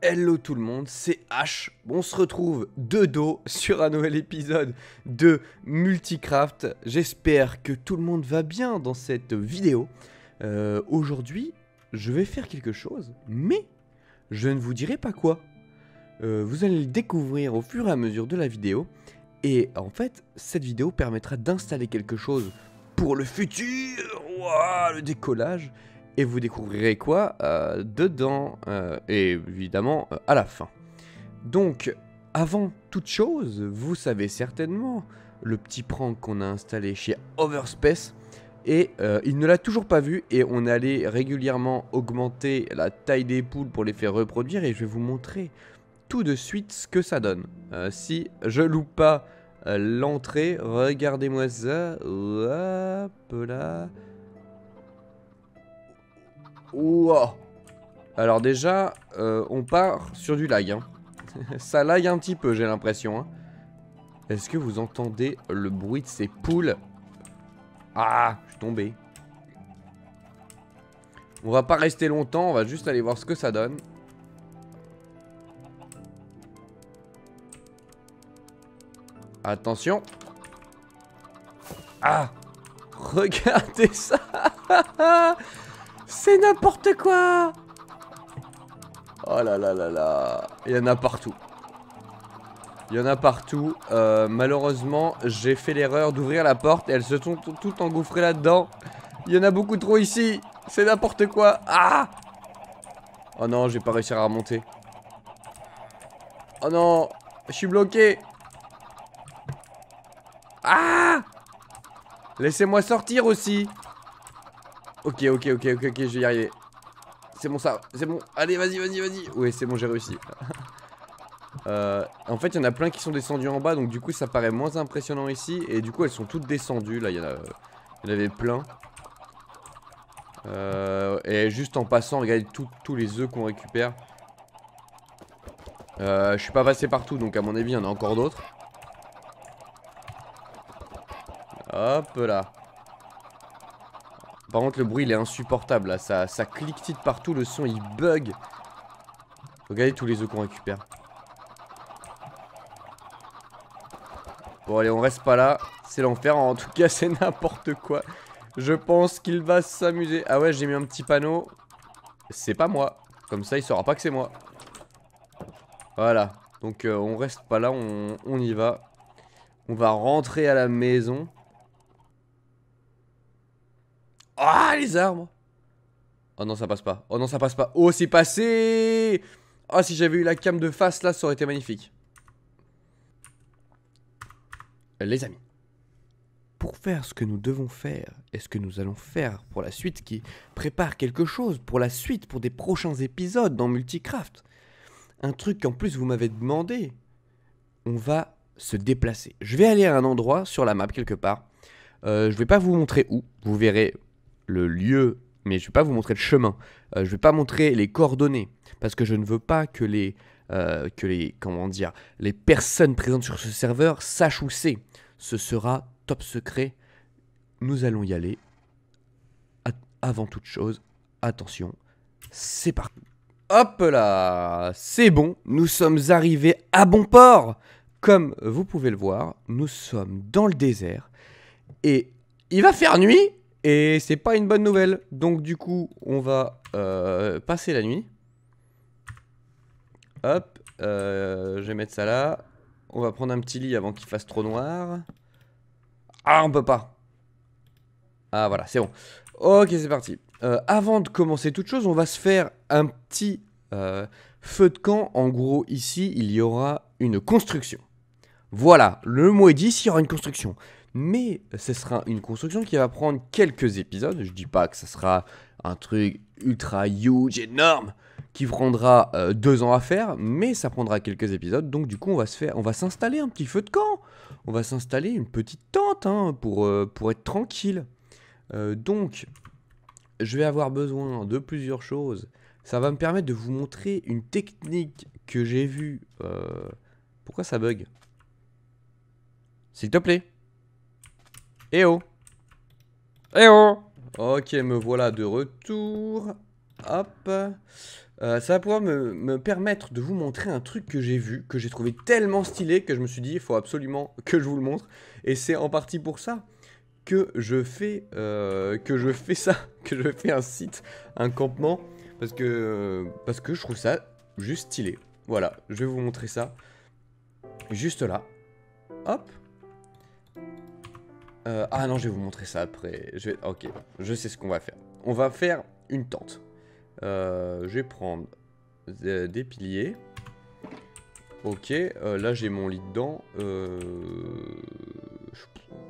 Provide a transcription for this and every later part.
Hello tout le monde, c'est H. On se retrouve de dos sur un nouvel épisode de Multicraft. J'espère que tout le monde va bien dans cette vidéo. Euh, aujourd'hui, je vais faire quelque chose, mais je ne vous dirai pas quoi. Euh, vous allez le découvrir au fur et à mesure de la vidéo. Et en fait, cette vidéo permettra d'installer quelque chose pour le futur, wow, le décollage, et vous découvrirez quoi euh, dedans, euh, et évidemment euh, à la fin. Donc, avant toute chose, vous savez certainement le petit prank qu'on a installé chez Overspace, et il ne l'a toujours pas vu, et on allait régulièrement augmenter la taille des poules pour les faire reproduire, et je vais vous montrer tout de suite ce que ça donne. si je loupe pas l'entrée, regardez-moi ça, hop là... Wow. Alors déjà, euh, on part sur du lag. Hein. Ça lag un petit peu, j'ai l'impression. Hein. Est-ce que vous entendez le bruit de ces poules Ah, je suis tombé. On va pas rester longtemps, on va juste aller voir ce que ça donne. Attention. Ah Regardez ça C'est n'importe quoi Oh là là là là Il y en a partout. Il y en a partout. Euh, malheureusement, j'ai fait l'erreur d'ouvrir la porte et elles se sont toutes engouffrées là-dedans. Il y en a beaucoup trop ici C'est n'importe quoi Ah Oh non, j'ai pas réussi à remonter. Oh non Je suis bloqué Ah Laissez-moi sortir aussi Ok, ok, ok, ok, ok, je vais y arriver. C'est bon ça, c'est bon. Allez, vas-y, vas-y, vas-y. Ouais, c'est bon, j'ai réussi. Euh, en fait, il y en a plein qui sont descendus en bas, donc du coup, ça paraît moins impressionnant ici. Et du coup, elles sont toutes descendues. Là, il y en y en avait plein. Euh, et juste en passant, regardez tous les œufs qu'on récupère. Euh, je suis pas passé partout, donc à mon avis, il y en a encore d'autres. Hop là. Par contre, le bruit, il est insupportable, là. Ça, ça partout, le son, il bug. Regardez tous les œufs qu'on récupère. Bon, allez, on reste pas là. C'est l'enfer. En tout cas, c'est n'importe quoi. Je pense qu'il va s'amuser. Ah ouais, j'ai mis un petit panneau. C'est pas moi. Comme ça, il saura pas que c'est moi. Voilà. Donc, euh, on reste pas là. On, on y va. On va rentrer à la maison. Ah, les arbres Oh non, ça passe pas. Oh non, ça passe pas. Oh, c'est passé Oh, si j'avais eu la cam de face, là, ça aurait été magnifique. Les amis, pour faire ce que nous devons faire et ce que nous allons faire pour la suite, qui prépare quelque chose pour la suite, pour des prochains épisodes dans Multicraft, un truc qu'en plus vous m'avez demandé, on va se déplacer. Je vais aller à un endroit sur la map quelque part. Euh, je vais pas vous montrer où, vous verrez le lieu, mais je ne vais pas vous montrer le chemin. Euh, je ne vais pas montrer les coordonnées parce que je ne veux pas que les euh, que les comment dire les personnes présentes sur ce serveur sachent où c'est. Ce sera top secret. Nous allons y aller. avant toute chose, attention, c'est parti. Hop là, c'est bon, nous sommes arrivés à bon port. Comme vous pouvez le voir, nous sommes dans le désert et il va faire nuit et c'est pas une bonne nouvelle. Donc du coup, on va euh, passer la nuit. Hop, euh, je vais mettre ça là. On va prendre un petit lit avant qu'il fasse trop noir. Ah, on peut pas. Ah voilà, c'est bon. Ok, c'est parti. Euh, avant de commencer toute chose, on va se faire un petit feu de camp. En gros, ici, il y aura une construction. Voilà, le mois est dit, il y aura une construction mais ce sera une construction qui va prendre quelques épisodes. Je dis pas que ce sera un truc ultra huge, énorme, qui prendra euh, deux ans à faire, mais ça prendra quelques épisodes. Donc du coup, on va se faire, on va s'installer un petit feu de camp. On va s'installer une petite tente hein, pour, euh, pour être tranquille. Euh, donc, je vais avoir besoin de plusieurs choses. Ça va me permettre de vous montrer une technique que j'ai vue. Pourquoi ça bug S'il te plaît. Eh oh Eh oh Ok, me voilà de retour. Hop. Euh, ça va pouvoir me, permettre de vous montrer un truc que j'ai vu, que j'ai trouvé tellement stylé que je me suis dit, il faut absolument que je vous le montre. Et c'est en partie pour ça que je fais, euh, que je fais ça, que je fais un site, un campement, parce que, parce que je trouve ça juste stylé. Voilà, je vais vous montrer ça. Juste là. Hop. Euh, ah non, je vais vous montrer ça après. Je vais... Ok, je sais ce qu'on va faire. On va faire une tente. Euh, je vais prendre euh, des, piliers. Ok, là j'ai mon lit dedans.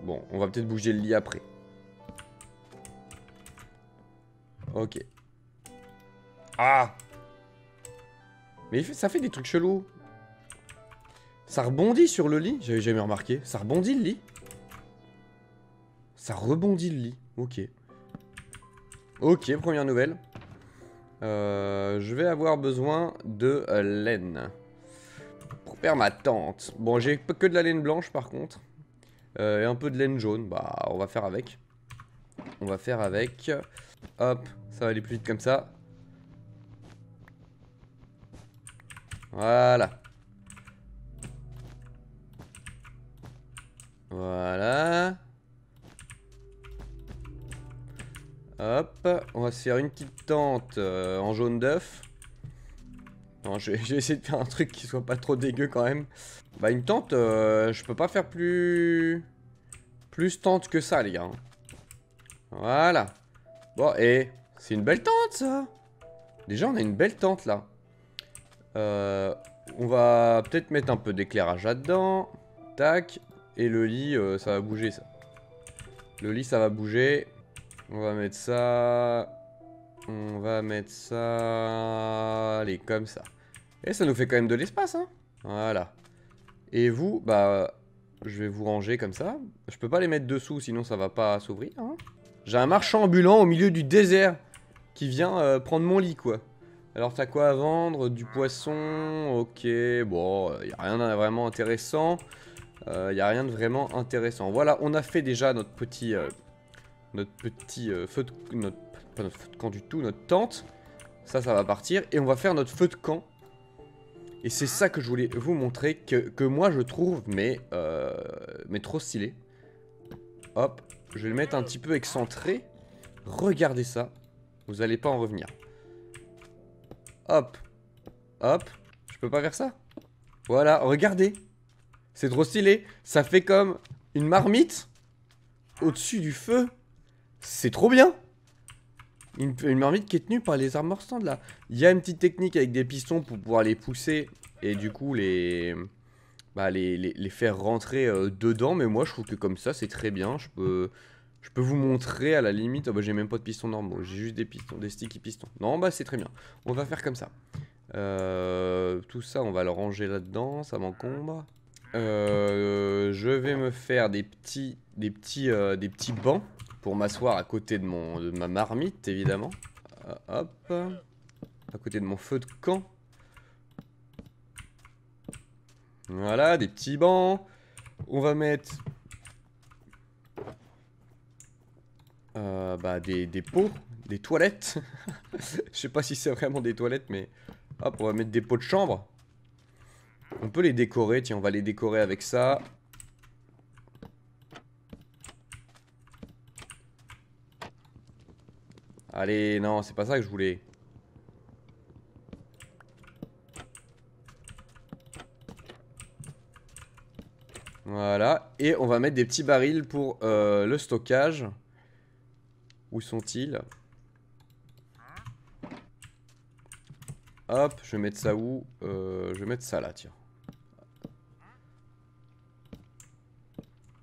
Bon, on va peut-être bouger le lit après. Ok. Ah Mais ça fait des trucs chelous. Ça rebondit sur le lit J'avais jamais remarqué. Ça rebondit le lit ça rebondit le lit. Ok. Ok, première nouvelle. Euh, je vais avoir besoin de euh, laine. Pour faire ma tente. Bon, j'ai que de la laine blanche par contre. Euh, et un peu de laine jaune. Bah, on va faire avec. On va faire avec. Hop, ça va aller plus vite comme ça. Voilà. Voilà. Hop, on va se faire une petite tente euh, en jaune d'œuf. Je, je, vais essayer de faire un truc qui soit pas trop dégueu quand même. Bah une tente, euh, je peux pas faire plus... Plus tente que ça les gars. Hein. Voilà. Bon et c'est une belle tente ça. Déjà on a une belle tente là. Euh, on va peut-être mettre un peu d'éclairage là-dedans. Tac. Et le lit, ça va bouger ça. Le lit, ça va bouger. On va mettre ça. On va mettre ça. Allez, comme ça. Et ça nous fait quand même de l'espace, hein Voilà. Et vous, bah, je vais vous ranger comme ça. Je peux pas les mettre dessous, sinon ça va pas s'ouvrir. Hein J'ai un marchand ambulant au milieu du désert qui vient euh, prendre mon lit, quoi. Alors t'as quoi à vendre Du poisson, ok, bon, il euh, a rien de vraiment intéressant. Il euh, a rien de vraiment intéressant. Voilà, on a fait déjà notre petit notre petit euh, feu de... Notre, pas notre feu de camp du tout, notre tente. Ça, ça va partir. Et on va faire notre feu de camp. Et c'est ça que je voulais vous montrer, que, moi je trouve, mais, euh, mais trop stylé. Hop, je vais le mettre un petit peu excentré. Regardez ça, vous n'allez pas en revenir. Hop, hop, je peux pas faire ça Voilà, regardez, c'est trop stylé, ça fait comme une marmite au-dessus du feu. C'est trop bien une, marmite qui est tenue par les armor stands là. Il y a une petite technique avec des pistons pour pouvoir les pousser et du coup les, bah, les, les, faire rentrer euh, dedans. Mais moi je trouve que comme ça c'est très bien. Je peux, je peux vous montrer à la limite. Ah bah, j'ai même pas de pistons normaux. J'ai juste des pistons, des sticky pistons. Non bah c'est très bien. On va faire comme ça. Euh, tout ça on va le ranger là-dedans. Ça m'encombre. Euh, je vais me faire des petits, des petits, des petits bancs pour m'asseoir à côté de, mon, de ma marmite, évidemment. Euh, hop. À côté de mon feu de camp. Voilà, des petits bancs. On va mettre... Euh, bah, des, des pots, des toilettes. Je sais pas si c'est vraiment des toilettes, mais... Hop, on va mettre des pots de chambre. On peut les décorer, tiens, on va les décorer avec ça. Allez, non, c'est pas ça que je voulais. Voilà, et on va mettre des petits barils pour euh, le stockage. Où sont-ils Hop, je vais mettre ça où euh, Je vais mettre ça là, tiens.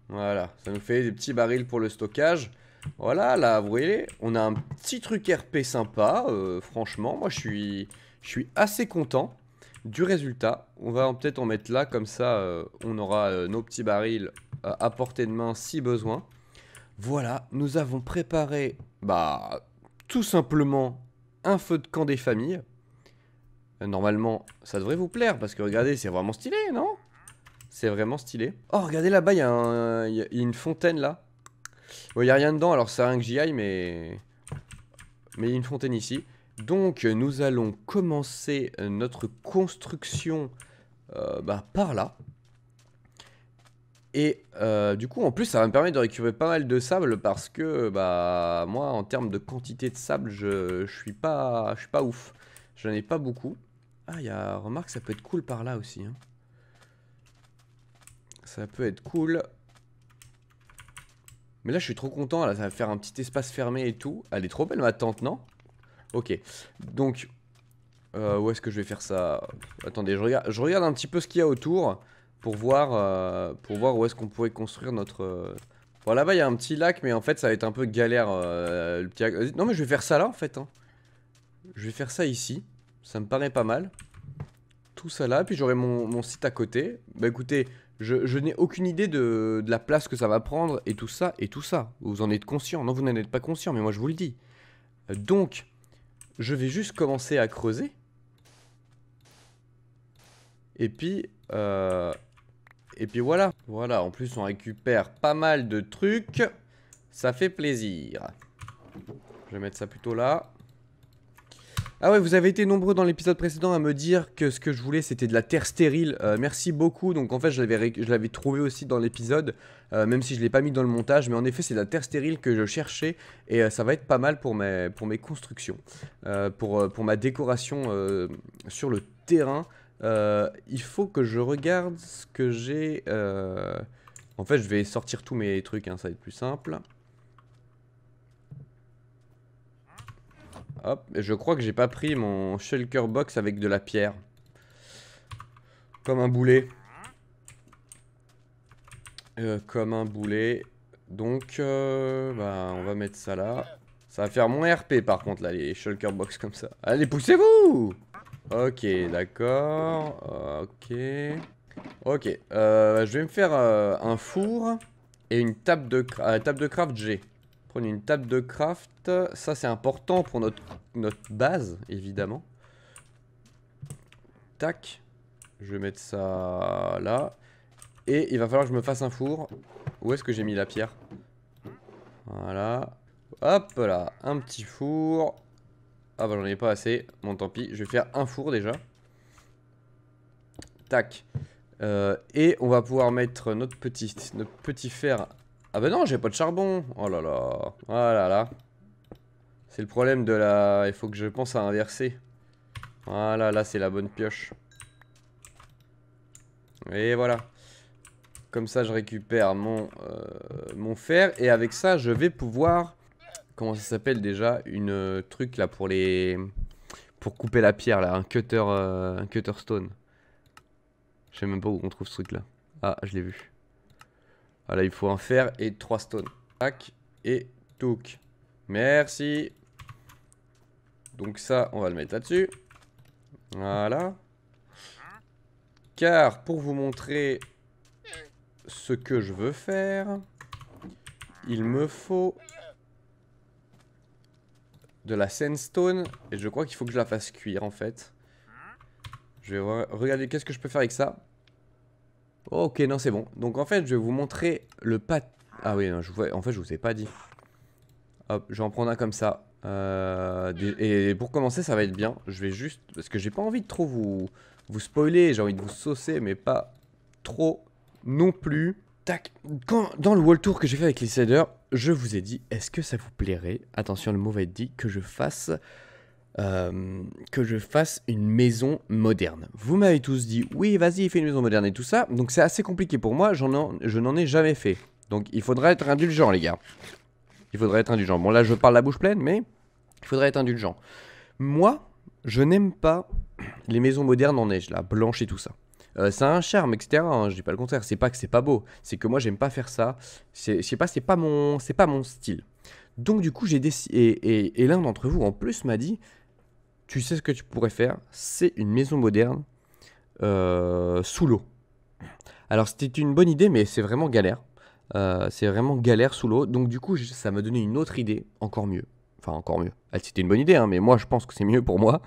Voilà, ça nous fait des petits barils pour le stockage. Voilà, là, vous voyez, on a un petit truc RP sympa. Euh, franchement, moi, je suis, je suis assez content du résultat. On va peut-être en mettre là, comme ça, euh, on aura euh, nos petits barils à portée de main si besoin. Voilà, nous avons préparé, bah, tout simplement un feu de camp des familles. Normalement, ça devrait vous plaire, parce que regardez, c'est vraiment stylé, non C'est vraiment stylé. Oh, regardez là-bas, il y, a une fontaine, là il n'y a rien dedans, alors c'est rien que j'y aille, mais... Mais il y a une fontaine ici. Donc, nous allons commencer euh, notre construction euh, bah, par là. Et euh, du coup, en plus, ça va me permettre de récupérer pas mal de sable parce que, bah, moi, en termes de quantité de sable, je, je suis pas, je suis pas ouf. J'en ai pas beaucoup. Ah, il y a, remarque, ça peut être cool par là aussi. Hein. Ça peut être cool. Mais là, je suis trop content. Là, ça va faire un petit espace fermé et tout. Elle est trop belle, ma tente, non Ok. Donc, euh, où est-ce que je vais faire ça Attendez, je regarde, je regarde un petit peu ce qu'il y a autour pour voir, euh, pour voir où est-ce qu'on pourrait construire notre... Euh, bon, là-bas, il y a un petit lac, mais en fait, ça va être un peu galère, le petit Non, mais je vais faire ça là, en fait. Hein. Je vais faire ça ici. Ça me paraît pas mal. Tout ça là, puis j'aurai mon, mon site à côté. Bah écoutez, je, n'ai aucune idée de, la place que ça va prendre et tout ça, et tout ça. Vous en êtes conscient. Non, vous n'en êtes pas conscient, mais moi je vous le dis. Euh, donc, je vais juste commencer à creuser. Et puis, euh, et puis voilà. Voilà, en plus on récupère pas mal de trucs. Ça fait plaisir. Je vais mettre ça plutôt là. Ah ouais, vous avez été nombreux dans l'épisode précédent à me dire que ce que je voulais c'était de la terre stérile. Euh, merci beaucoup. Donc en fait, je l'avais trouvé aussi dans l'épisode, euh, même si je l'ai pas mis dans le montage. Mais en effet, c'est de la terre stérile que je cherchais et euh, ça va être pas mal pour mes, pour mes constructions, pour, pour ma décoration sur le terrain. il faut que je regarde ce que j'ai. En fait, je vais sortir tous mes trucs, hein, ça va être plus simple. Hop, je crois que j'ai pas pris mon shulker box avec de la pierre. Comme un boulet. Euh, comme un boulet. Donc, euh, bah, on va mettre ça là. Ça va faire mon RP par contre, là, les shulker box comme ça. Allez, poussez-vous Ok, d'accord. Ok. Ok, euh, je vais me faire un four et une table de, table de craft G une table de craft. Ça, c'est important pour notre, notre base, évidemment. Tac. Je vais mettre ça là. Et il va falloir que je me fasse un four. Où est-ce que j'ai mis la pierre Voilà. Hop là, un petit four. Ah bah j'en ai pas assez. Bon tant pis, je vais faire un four déjà. Tac. Euh, et on va pouvoir mettre notre petit, notre petit fer ah bah non, j'ai pas de charbon. Oh là là. Oh là là. C'est le problème de la... Il faut que je pense à inverser. Voilà, là c'est la bonne pioche. Et voilà. Comme ça, je récupère mon, euh, mon fer. Et avec ça, je vais pouvoir... Comment ça s'appelle déjà Une euh, truc là pour les... Pour couper la pierre là. Un cutter, euh, un cutter stone. Je sais même pas où on trouve ce truc là. Ah, je l'ai vu. Voilà, il faut un fer et trois stones. Tac et touc. Merci. Donc ça, on va le mettre là-dessus. Voilà. Car pour vous montrer ce que je veux faire, il me faut de la sandstone. Et je crois qu'il faut que je la fasse cuire en fait. Je vais regarder qu'est-ce que je peux faire avec ça. Ok, non, c'est bon. Donc en fait, je vais vous montrer le pat... Ah oui, en fait, je vous ai pas dit. Hop, je vais en prendre un comme ça. Euh, et pour commencer, ça va être bien. Je vais juste... Parce que j'ai pas envie de trop vous, vous spoiler. J'ai envie de vous saucer, mais pas trop non plus. Tac. Quand, dans le wall tour que j'ai fait avec les sliders, je vous ai dit, est-ce que ça vous plairait Attention, le mot va être dit, que je fasse... Euh, que je fasse une maison moderne. Vous m'avez tous dit, oui, vas-y, fais une maison moderne et tout ça. Donc c'est assez compliqué pour moi, je n'en ai jamais fait. Donc il faudra être indulgent, les gars. Il faudrait être indulgent. Bon, là, je parle la bouche pleine, mais il faudrait être indulgent. Moi, je n'aime pas les maisons modernes en neige, la blanche et tout ça. Euh, ça a un charme, etc. Je hein, je dis pas le contraire. C'est pas que c'est pas beau. C'est que moi, j'aime pas faire ça. Je sais pas, c'est pas mon, pas mon style. Donc du coup, j'ai décidé. Et, et l'un d'entre vous, en plus, m'a dit, tu sais ce que tu pourrais faire, c'est une maison moderne euh, sous l'eau. Alors c'était une bonne idée, mais c'est vraiment galère. Euh, c'est vraiment galère sous l'eau. Donc du coup, ça m'a donné une autre idée, encore mieux. Enfin, encore mieux. C'était une bonne idée, hein, mais moi je pense que c'est mieux pour moi.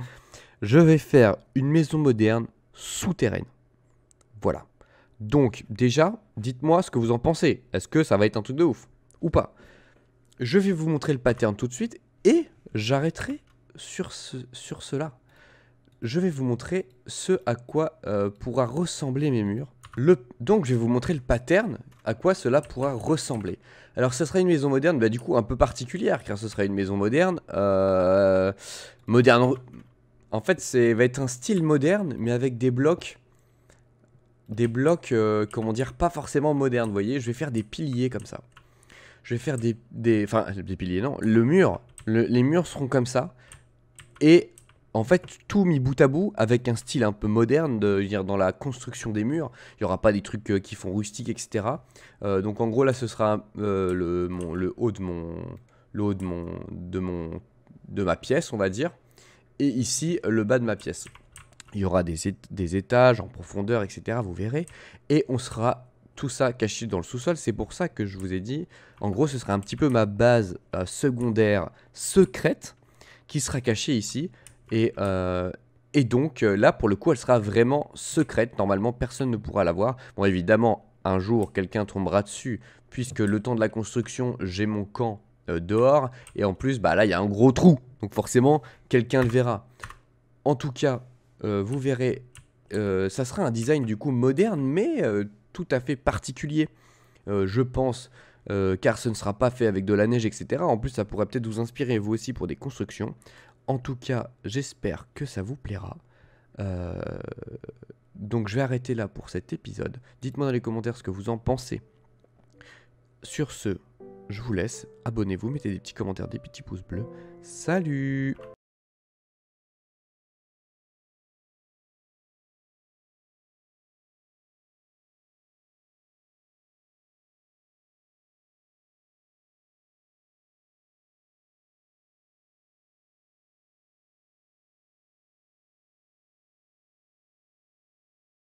Je vais faire une maison moderne souterraine. Voilà. Donc déjà, dites-moi ce que vous en pensez. Est-ce que ça va être un truc de ouf ou pas Je vais vous montrer le pattern tout de suite et j'arrêterai sur, ce, sur cela, je vais vous montrer ce à quoi euh, pourra ressembler mes murs. Le, donc je vais vous montrer le pattern, à quoi cela pourra ressembler. Alors ce sera une maison moderne, bah, du coup un peu particulière, car ce sera une maison moderne. Euh, moderne... En fait, c'est va être un style moderne, mais avec des blocs... Des blocs, euh, comment dire, pas forcément modernes, vous voyez. Je vais faire des piliers comme ça. Je vais faire des... Enfin, des, piliers, non. Le mur, les murs seront comme ça. Et en fait, tout mis bout à bout, avec un style un peu moderne, de, dire, dans la construction des murs, il n'y aura pas des trucs euh, qui font rustique, etc. Euh, donc en gros, là, ce sera euh, le, haut de mon, de mon, de ma pièce, on va dire, et ici le bas de ma pièce. Il y aura des étages en profondeur, etc. Vous verrez, et on sera tout ça caché dans le sous-sol. C'est pour ça que je vous ai dit, en gros, ce sera un petit peu ma base secondaire secrète qui sera cachée ici. Et, euh, donc euh, là, pour le coup, elle sera vraiment secrète. Normalement, personne ne pourra la voir. Bon, évidemment, un jour, quelqu'un tombera dessus, puisque le temps de la construction, j'ai mon camp euh, dehors. Et en plus, bah là, il y a un gros trou. Donc forcément, quelqu'un le verra. En tout cas, vous verrez, ça sera un design du coup moderne, mais tout à fait particulier. je pense euh, car ce ne sera pas fait avec de la neige, etc. En plus, ça pourrait peut-être vous inspirer vous aussi pour des constructions. En tout cas, j'espère que ça vous plaira. Euh, donc je vais arrêter là pour cet épisode. Dites-moi dans les commentaires ce que vous en pensez. Sur ce, je vous laisse. Abonnez-vous, mettez des petits commentaires, des petits pouces bleus. Salut